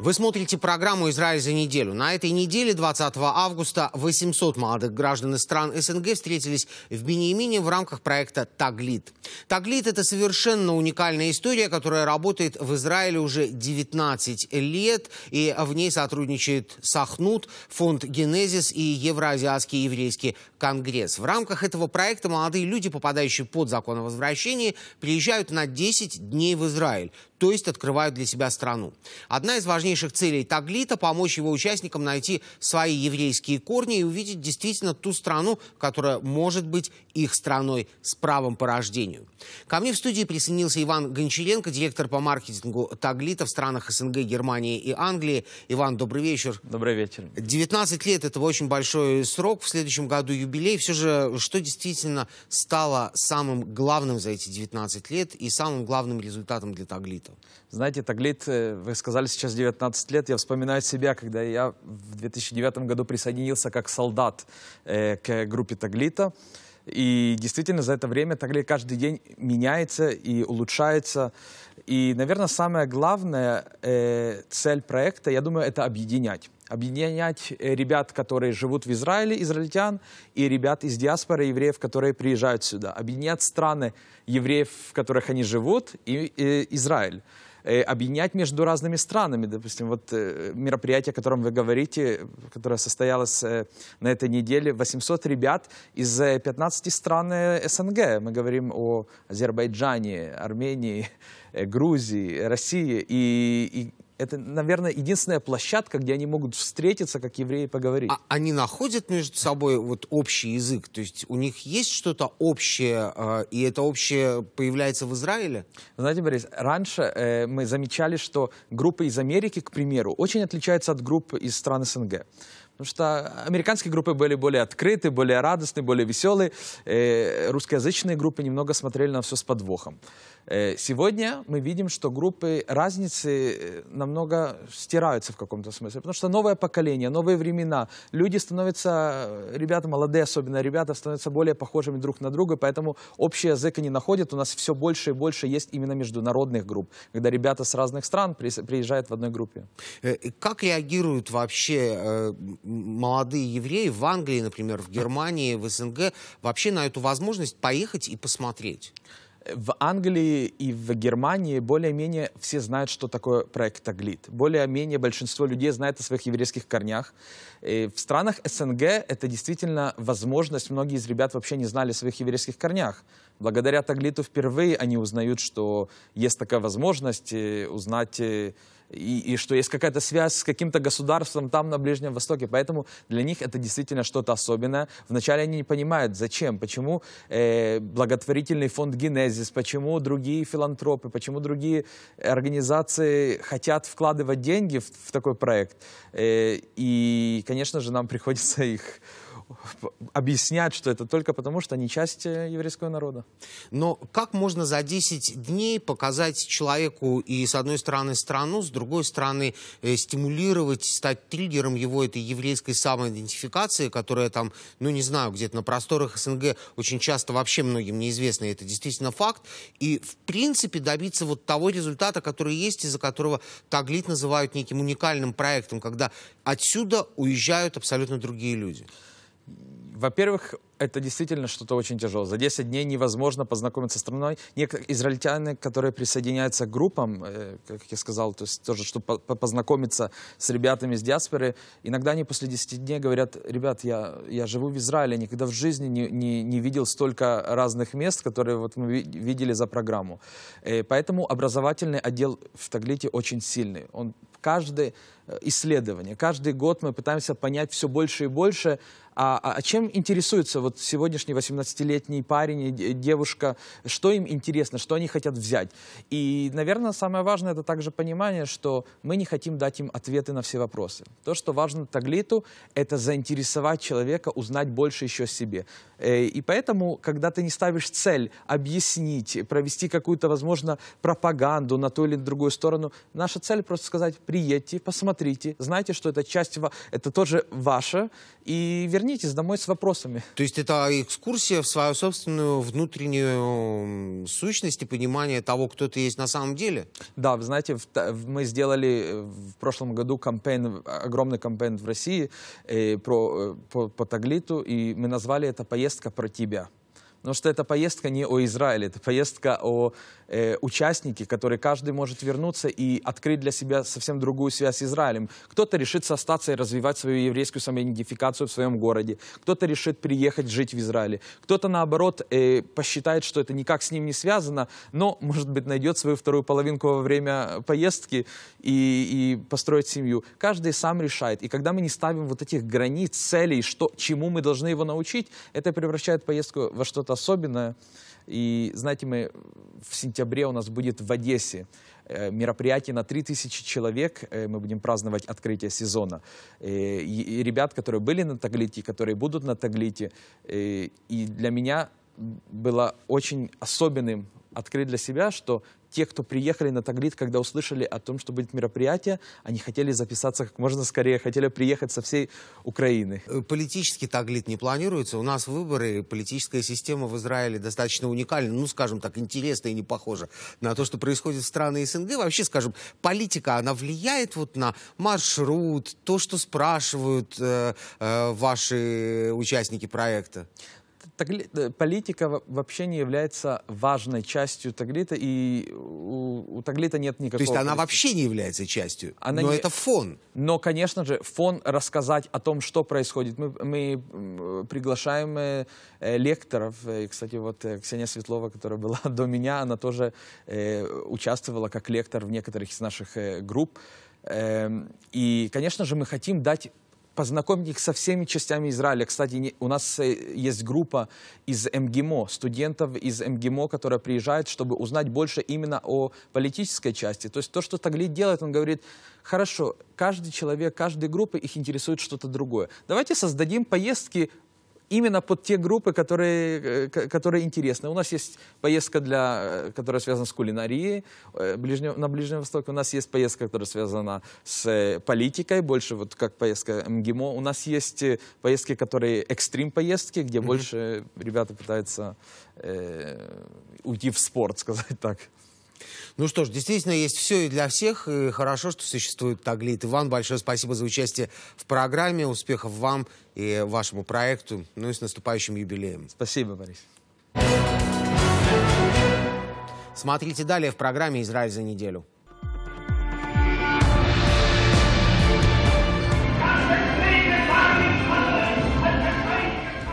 Вы смотрите программу «Израиль за неделю». На этой неделе, 20 августа, 800 молодых граждан из стран СНГ встретились в Бениамине в рамках проекта «Таглит». «Таглит» — это совершенно уникальная история, которая работает в Израиле уже 19 лет, и в ней сотрудничает Сахнут, фонд «Генезис» и Евроазиатский еврейский Конгресс. В рамках этого проекта молодые люди, попадающие под закон о возвращении, приезжают на 10 дней в Израиль, то есть открывают для себя страну. Одна из важнейших целей Таглита – помочь его участникам найти свои еврейские корни и увидеть действительно ту страну, которая может быть их страной с правом по рождению. Ко мне в студии присоединился Иван Гончаренко, директор по маркетингу Таглита в странах СНГ, Германии и Англии. Иван, добрый вечер. Добрый вечер. 19 лет – это очень большой срок. В следующем году юбилей юбилей, все же, что действительно стало самым главным за эти 19 лет и самым главным результатом для Таглита? Знаете, Таглит, э, вы сказали сейчас 19 лет, я вспоминаю себя, когда я в 2009 году присоединился как солдат э, к группе Таглита. И действительно за это время Таглит каждый день меняется и улучшается. И, наверное, самая главная э, цель проекта, я думаю, это объединять. Объединять э, ребят, которые живут в Израиле, израильтян, и ребят из диаспоры евреев, которые приезжают сюда. Объединять страны евреев, в которых они живут, и, и э, Израиль. Э, объединять между разными странами. Допустим, вот э, мероприятие, о котором вы говорите, которое состоялось э, на этой неделе, 800 ребят из 15 стран СНГ. Мы говорим о Азербайджане, Армении, Грузии, России. И, и это, наверное, единственная площадка, где они могут встретиться, как евреи, поговорить. А они находят между собой вот общий язык? То есть у них есть что-то общее, а, и это общее появляется в Израиле? Знаете, Борис, раньше э, мы замечали, что группы из Америки, к примеру, очень отличаются от групп из стран СНГ. Потому что американские группы были более открыты, более радостные, более веселые. Э, русскоязычные группы немного смотрели на все с подвохом. Э, сегодня мы видим, что группы разницы э, намного стираются в каком-то смысле, потому что новое поколение, новые времена, люди становятся, э, ребята молодые особенно, ребята становятся более похожими друг на друга, поэтому общий язык они находят. У нас все больше и больше есть именно международных групп, когда ребята с разных стран приезжают в одной группе. Как реагируют вообще молодые евреи в Англии, например, в Германии, в СНГ вообще на эту возможность поехать и посмотреть? В Англии и в Германии более-менее все знают, что такое проект Таглит. Более-менее большинство людей знает о своих еврейских корнях. И в странах СНГ это действительно возможность. Многие из ребят вообще не знали о своих еврейских корнях. Благодаря Таглиту впервые они узнают, что есть такая возможность э, узнать э, и, и что есть какая-то связь с каким-то государством там на Ближнем Востоке. Поэтому для них это действительно что-то особенное. Вначале они не понимают, зачем, почему э, благотворительный фонд «Генезис», почему другие филантропы, почему другие организации хотят вкладывать деньги в, в такой проект. Э, и, конечно же, нам приходится их объяснять, что это только потому, что они часть еврейского народа. Но как можно за 10 дней показать человеку и, с одной стороны, страну, с другой стороны, э, стимулировать, стать триггером его этой еврейской самоидентификации, которая там, ну, не знаю, где-то на просторах СНГ очень часто вообще многим неизвестна, это действительно факт, и, в принципе, добиться вот того результата, который есть, из-за которого Таглит называют неким уникальным проектом, когда отсюда уезжают абсолютно другие люди во-первых, это действительно что-то очень тяжелое. За 10 дней невозможно познакомиться с страной. Некоторые израильтяне, которые присоединяются к группам, э, как я сказал, то есть тоже, чтобы познакомиться с ребятами из диаспоры, иногда они после 10 дней говорят, ребят, я, я живу в Израиле, никогда в жизни не, не, не видел столько разных мест, которые вот мы видели за программу. Э, поэтому образовательный отдел в Таглите очень сильный. Он каждый э, исследование. Каждый год мы пытаемся понять все больше и больше а, а, а чем интересуется вот сегодняшний 18-летний парень девушка? Что им интересно, что они хотят взять? И, наверное, самое важное это также понимание, что мы не хотим дать им ответы на все вопросы. То, что важно Таглиту, это заинтересовать человека, узнать больше еще о себе. Э, и поэтому, когда ты не ставишь цель объяснить, провести какую-то, возможно, пропаганду на ту или другую сторону, наша цель просто сказать, приедьте, посмотрите, знайте, что это часть, это тоже ваше, и верните вернитесь домой с вопросами. То есть это экскурсия в свою собственную внутреннюю сущность и понимание того, кто ты есть на самом деле? Да, вы знаете, мы сделали э, в прошлом году кампейн, огромный кампейн в России э, про, э, по, по Таглиту, и мы назвали это «Поездка про тебя» но что эта поездка не о Израиле, это поездка о э, участнике, который каждый может вернуться и открыть для себя совсем другую связь с Израилем. Кто-то решит остаться и развивать свою еврейскую самоидентификацию в своем городе, кто-то решит приехать жить в Израиле, кто-то, наоборот, э, посчитает, что это никак с ним не связано, но, может быть, найдет свою вторую половинку во время поездки и, и построит семью. Каждый сам решает. И когда мы не ставим вот этих границ, целей, что, чему мы должны его научить, это превращает поездку во что-то что-то особенное. И, знаете, мы в сентябре у нас будет в Одессе э, мероприятие на 3000 человек. Э, мы будем праздновать открытие сезона. Э, и ребят, которые были на Таглите, которые будут на Таглите. И для меня было очень особенным открыть для себя, что те, кто приехали на Таглит, когда услышали о том, что будет мероприятие, они хотели записаться как можно скорее, хотели приехать со всей Украины. Э, политический Таглит не планируется. У нас выборы, политическая система в Израиле достаточно уникальна, ну, скажем так, интересная и не похожа на то, что происходит в страны СНГ. Вообще, скажем, политика, она влияет вот на маршрут, то, что спрашивают э, э, ваши участники проекта? Э, политика вообще не является важной частью Таглита, и у, у Таглита нет никакого... То есть она вообще не является частью, она но не... это фон. Но, конечно же, фон рассказать о том, что происходит. Мы, мы э, приглашаем э, лекторов, и, кстати, вот Ксения Светлова, которая была до меня, она тоже участвовала как лектор в некоторых из наших групп. Эм, и, конечно же, мы хотим дать познакомить их со всеми частями Израиля. Кстати, у нас э, есть группа из МГИМО, студентов из МГИМО, которая приезжает, чтобы узнать больше именно о политической части. То есть то, что Таглит делает, он говорит, хорошо, каждый человек, каждая группа их интересует что-то другое. Давайте создадим поездки именно под те группы, которые, э, которые интересны. У нас есть поездка, для, э, которая связана с кулинарией э, ближнего, на Ближнем Востоке. У нас есть поездка, которая связана с политикой, больше вот как поездка МГИМО. У нас есть поездки, которые экстрим-поездки, где mm-hmm. больше ребята пытаются э, уйти в спорт, сказать так. Ну что ж, действительно есть все и для всех. И хорошо, что существует Таглит. Иван, большое спасибо за участие в программе. Успехов вам и вашему проекту. Ну и с наступающим юбилеем. Спасибо, Борис. Смотрите далее в программе «Израиль за неделю».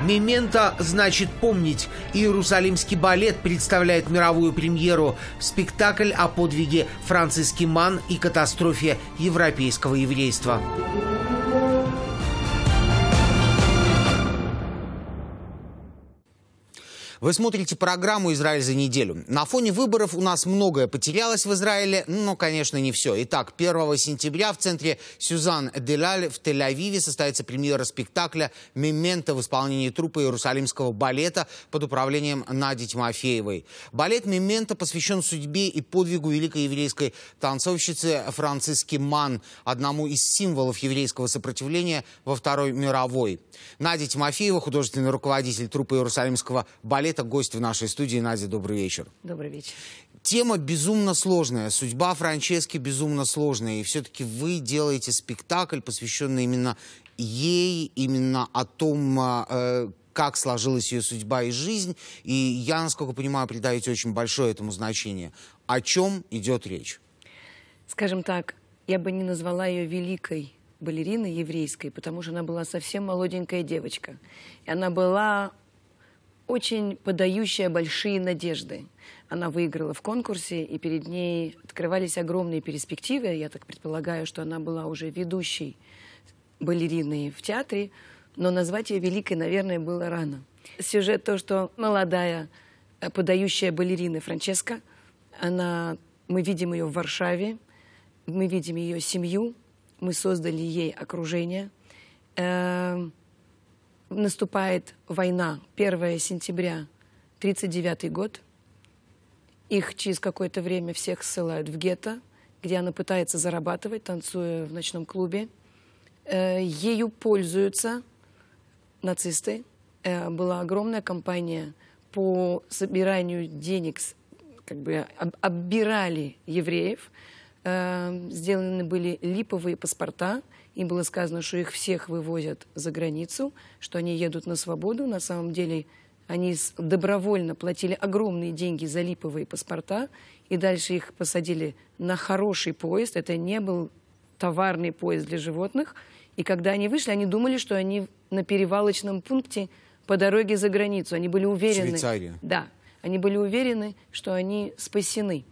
Мемента значит «помнить». Иерусалимский балет представляет мировую премьеру спектакль о подвиге Франциски Ман и катастрофе европейского еврейства. Музыка Вы смотрите программу «Израиль за неделю». На фоне выборов у нас многое потерялось в Израиле, но, конечно, не все. Итак, 1 сентября в центре Сюзан Делаль в Тель-Авиве состоится премьера спектакля «Мементо» в исполнении труппы Иерусалимского балета под управлением Нади Тимофеевой. Балет «Мементо» посвящен судьбе и подвигу великой еврейской танцовщицы Франциски Ман, одному из символов еврейского сопротивления во Второй мировой. Надя Тимофеева, художественный руководитель труппы Иерусалимского балета, Арбалета, гость в нашей студии. Надя, добрый вечер. Добрый вечер. Тема безумно сложная, судьба Франчески безумно сложная. И все-таки вы делаете спектакль, посвященный именно ей, именно о том, а, э, как сложилась ее судьба и жизнь. И я, насколько понимаю, придаете очень большое этому значение. О чем идет речь? Скажем так, я бы не назвала ее великой балериной еврейской, потому что она была совсем молоденькая девочка. И она была очень подающая большие надежды. Она выиграла в конкурсе, и перед ней открывались огромные перспективы. Я так предполагаю, что она была уже ведущей балериной в театре, но назвать ее великой, наверное, было рано. Сюжет то, что молодая э, подающая балерина Франческа, она, мы видим ее в Варшаве, мы видим ее семью, мы создали ей окружение. Э -э Наступает война, 1 сентября, 1939 год. Их через какое-то время всех ссылают в гетто, где она пытается зарабатывать, танцуя в ночном клубе. Э, ею пользуются нацисты. Э, была огромная кампания по собиранию денег, как бы оббирали евреев. Э, сделаны были липовые паспорта – им было сказано, что их всех вывозят за границу, что они едут на свободу. На самом деле они добровольно платили огромные деньги за липовые паспорта, и дальше их посадили на хороший поезд. Это не был товарный поезд для животных. И когда они вышли, они думали, что они на перевалочном пункте по дороге за границу. Они были уверены... Швейцария. Да. Они были уверены, что они спасены.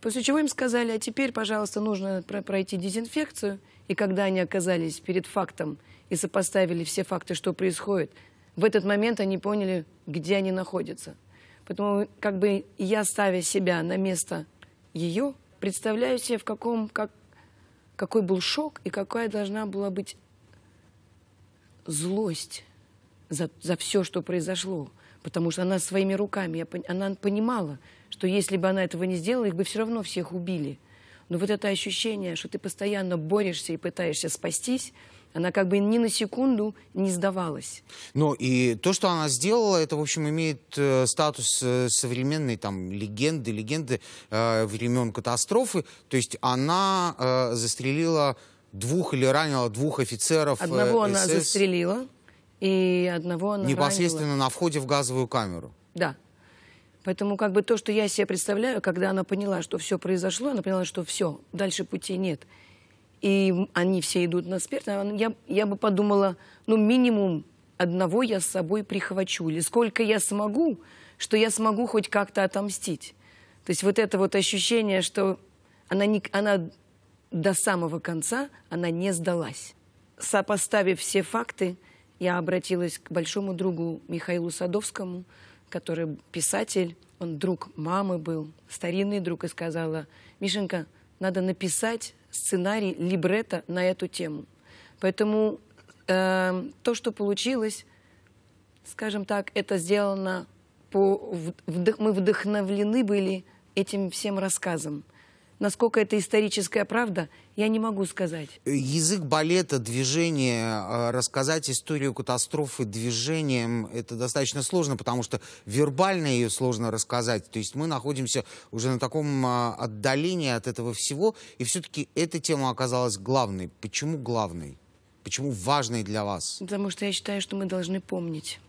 После чего им сказали, а теперь, пожалуйста, нужно пройти дезинфекцию – и когда они оказались перед фактом и сопоставили все факты, что происходит, в этот момент они поняли, где они находятся. Поэтому как бы я, ставя себя на место ее, представляю себе, в каком, как, какой был шок и какая должна была быть злость за, за все, что произошло. Потому что она своими руками, она понимала, что если бы она этого не сделала, их бы все равно всех убили. Но вот это ощущение, что ты постоянно борешься и пытаешься спастись, она как бы ни на секунду не сдавалась. Ну и то, что она сделала, это, в общем, имеет э, статус э, современной там легенды, легенды э, времен катастрофы. То есть она э, застрелила двух или ранила двух офицеров. Э, одного э, СС она застрелила, и одного она Непосредственно ранила. на входе в газовую камеру. Да. Поэтому как бы то, что я себе представляю, когда она поняла, что все произошло, она поняла, что все, дальше пути нет. И они все идут на смерть. А я, я бы подумала, ну минимум одного я с собой прихвачу. Или сколько я смогу, что я смогу хоть как-то отомстить. То есть вот это вот ощущение, что она, не, она до самого конца, она не сдалась. Сопоставив все факты, я обратилась к большому другу Михаилу Садовскому, который писатель, он друг мамы был, старинный друг, и сказала, Мишенька, надо написать сценарий либретто на эту тему. Поэтому э, то, что получилось, скажем так, это сделано по... Вдох, мы вдохновлены были этим всем рассказом. Насколько это историческая правда, я не могу сказать. Язык балета, движение, э, рассказать историю катастрофы движением, это достаточно сложно, потому что вербально ее сложно рассказать. То есть мы находимся уже на таком э, отдалении от этого всего, и все-таки эта тема оказалась главной. Почему главной? Почему важной для вас? Потому что я считаю, что мы должны помнить.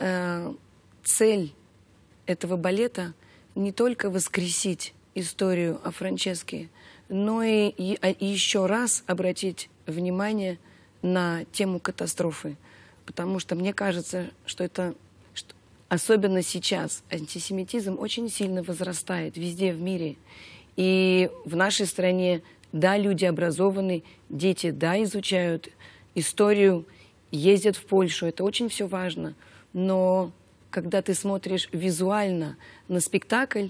Э, цель этого балета не только воскресить историю о Франческе, но и, а еще раз обратить внимание на тему катастрофы. Потому что мне кажется, что это, что, особенно сейчас, антисемитизм очень сильно возрастает везде в мире. И в нашей стране, да, люди образованы, дети, да, изучают историю, ездят в Польшу, это очень все важно. Но когда ты смотришь визуально на спектакль,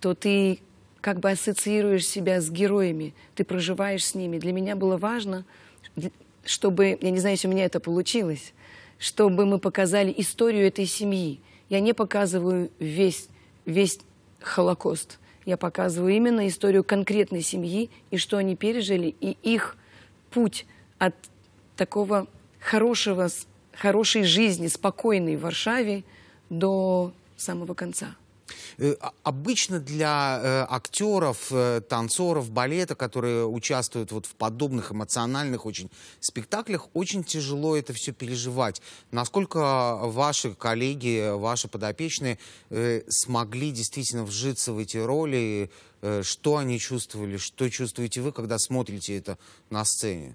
то ты как бы ассоциируешь себя с героями, ты проживаешь с ними. Для меня было важно, чтобы, я не знаю, если у меня это получилось, чтобы мы показали историю этой семьи. Я не показываю весь, весь Холокост. Я показываю именно историю конкретной семьи и что они пережили, и их путь от такого хорошего, хорошей жизни, спокойной в Варшаве до самого конца. Э, а, обычно для э, актеров, э, танцоров, балета, которые участвуют вот в подобных эмоциональных очень спектаклях, очень тяжело это все переживать. Насколько ваши коллеги, ваши подопечные смогли действительно вжиться в эти роли? Что они чувствовали? Что чувствуете вы, когда смотрите это на сцене?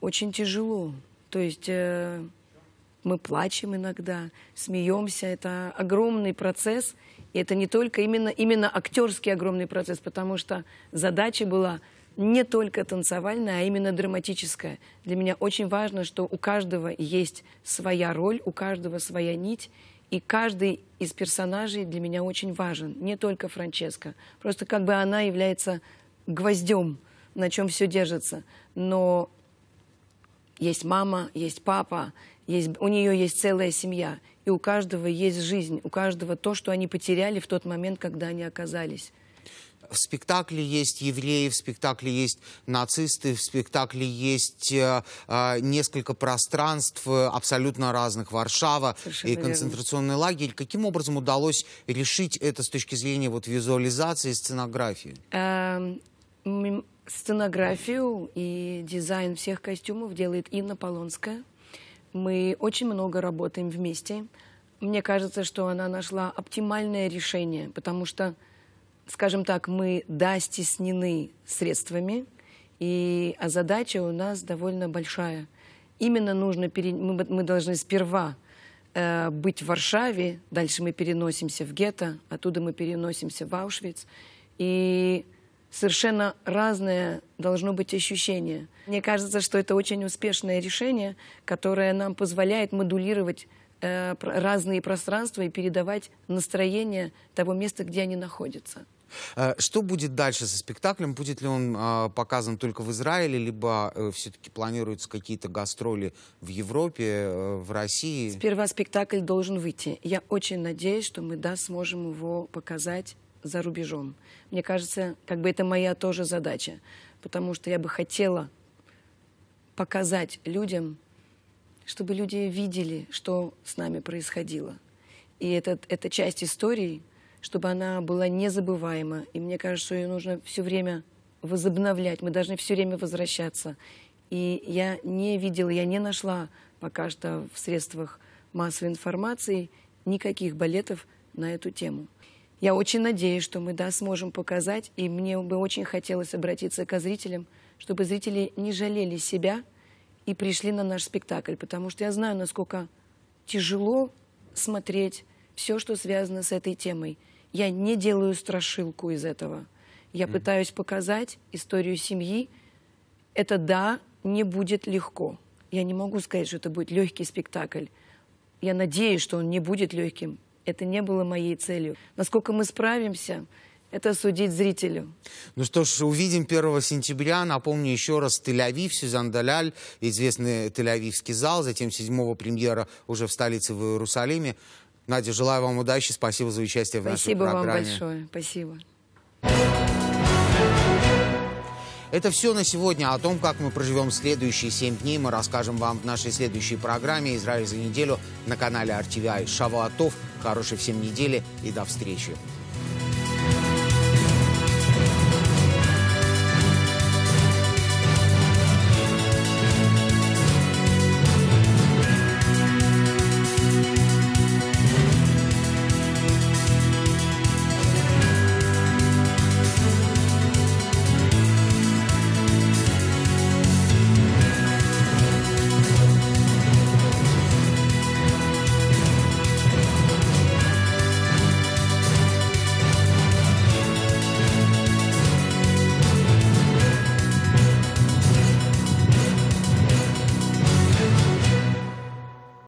Очень тяжело. То есть... мы плачем иногда, смеемся. Это огромный процесс. И это не только именно, именно актерский огромный процесс, потому что задача была не только танцевальная, а именно драматическая. Для меня очень важно, что у каждого есть своя роль, у каждого своя нить, и каждый из персонажей для меня очень важен, не только Франческа. Просто как бы она является гвоздем, на чем все держится. Но есть мама, есть папа, есть, у нее есть целая семья и у каждого есть жизнь, у каждого то, что они потеряли в тот момент, когда они оказались. В спектакле есть евреи, в спектакле есть нацисты, в спектакле есть э, э несколько пространств э, абсолютно разных. Варшава Совершенно и концентрационный верно. лагерь. Каким образом удалось решить это с точки зрения вот, визуализации и сценографии? Эм, сценографию и дизайн всех костюмов делает Инна Полонская. Мы очень много работаем вместе. Мне кажется, что она нашла оптимальное решение, потому что, скажем так, мы да, стеснены средствами, и а задача у нас довольно большая. Именно нужно, пере... мы, мы должны сперва э, быть в Варшаве, дальше мы переносимся в гетто, оттуда мы переносимся в Аушвиц. И совершенно разное должно быть ощущение. Мне кажется, что это очень успешное решение, которое нам позволяет модулировать э, разные пространства и передавать настроение того места, где они находятся. Э, что будет дальше со спектаклем? Будет ли он э, показан только в Израиле, либо э, все-таки планируются какие-то гастроли в Европе, э, в России? Сперва спектакль должен выйти. Я очень надеюсь, что мы да, сможем его показать за рубежом. Мне кажется, как бы это моя тоже задача, потому что я бы хотела показать людям, чтобы люди видели, что с нами происходило. И этот эта часть истории, чтобы она была незабываема. И мне кажется, что ее нужно все время возобновлять, мы должны все время возвращаться. И я не видела, я не нашла пока что в средствах массовой информации никаких балетов на эту тему. Я очень надеюсь, что мы да, сможем показать, и мне бы очень хотелось обратиться к зрителям, чтобы зрители не жалели себя и пришли на наш спектакль, потому что я знаю, насколько тяжело смотреть все, что связано с этой темой. Я не делаю страшилку из этого. Я пытаюсь показать историю семьи. Это да, не будет легко. Я не могу сказать, что это будет легкий спектакль. Я надеюсь, что он не будет легким, это не было моей целью. Насколько мы справимся, это судить зрителю. Ну что ж, увидим 1 сентября. Напомню еще раз, Тель-Авив, Сюзан Даляль, известный Тель-Авивский зал, затем 7 премьера уже в столице в Иерусалиме. Надя, желаю вам удачи, спасибо за участие в нашей программе. Спасибо вам большое, спасибо. Это все на сегодня. О том, как мы проживем следующие 7 дней, мы расскажем вам в нашей следующей программе «Израиль за неделю» на канале RTVI. Шавуатов, хорошей всем недели и до встречи.